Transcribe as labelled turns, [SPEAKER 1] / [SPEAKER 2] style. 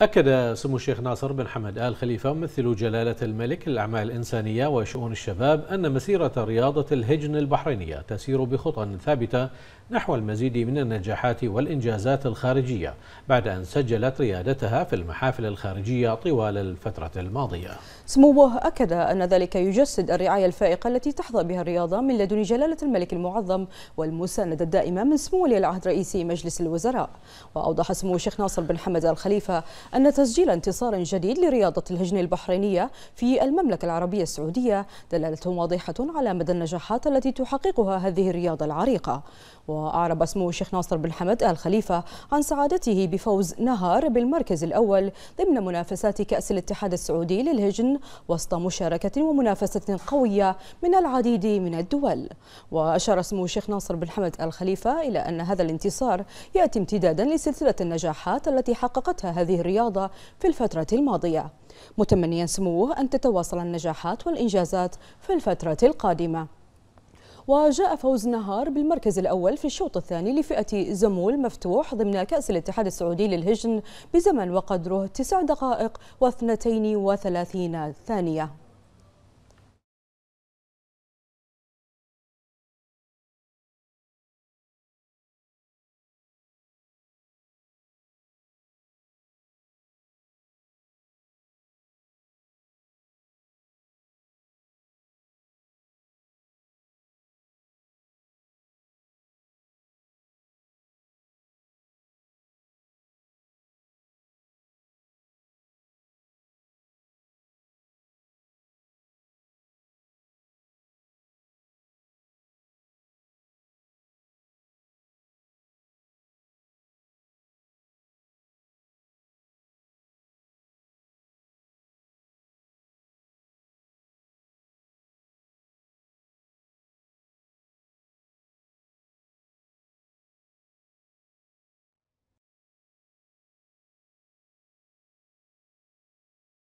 [SPEAKER 1] أكد سمو الشيخ ناصر بن حمد آل خليفة ممثل جلالة الملك للأعمال الإنسانية وشؤون الشباب أن مسيرة رياضة الهجن البحرينية تسير بخطى ثابتة نحو المزيد من النجاحات والإنجازات الخارجية بعد أن سجلت ريادتها في المحافل الخارجية طوال الفترة الماضية
[SPEAKER 2] سموه أكد أن ذلك يجسد الرعاية الفائقة التي تحظى بها الرياضة من لدن جلالة الملك المعظم والمساندة الدائمة من سمو ولي العهد رئيس مجلس الوزراء وأوضح سمو الشيخ ناصر بن حمد آل خليفة أن تسجيل انتصار جديد لرياضة الهجن البحرينية في المملكة العربية السعودية دلالة واضحة على مدى النجاحات التي تحققها هذه الرياضة العريقة وأعرب اسمه الشيخ ناصر بن حمد آل خليفة عن سعادته بفوز نهار بالمركز الأول ضمن منافسات كأس الاتحاد السعودي للهجن وسط مشاركة ومنافسة قوية من العديد من الدول وأشار اسمه الشيخ ناصر بن حمد آل خليفة إلى أن هذا الانتصار يأتي امتدادا لسلسلة النجاحات التي حققتها هذه الرياضة الرياضة في الفترة الماضية متمنيا سموه أن تتواصل النجاحات والإنجازات في الفترة القادمة وجاء فوز نهار بالمركز الأول في الشوط الثاني لفئة زمول مفتوح ضمن كأس الاتحاد السعودي للهجن بزمن وقدره 9 دقائق و32 ثانية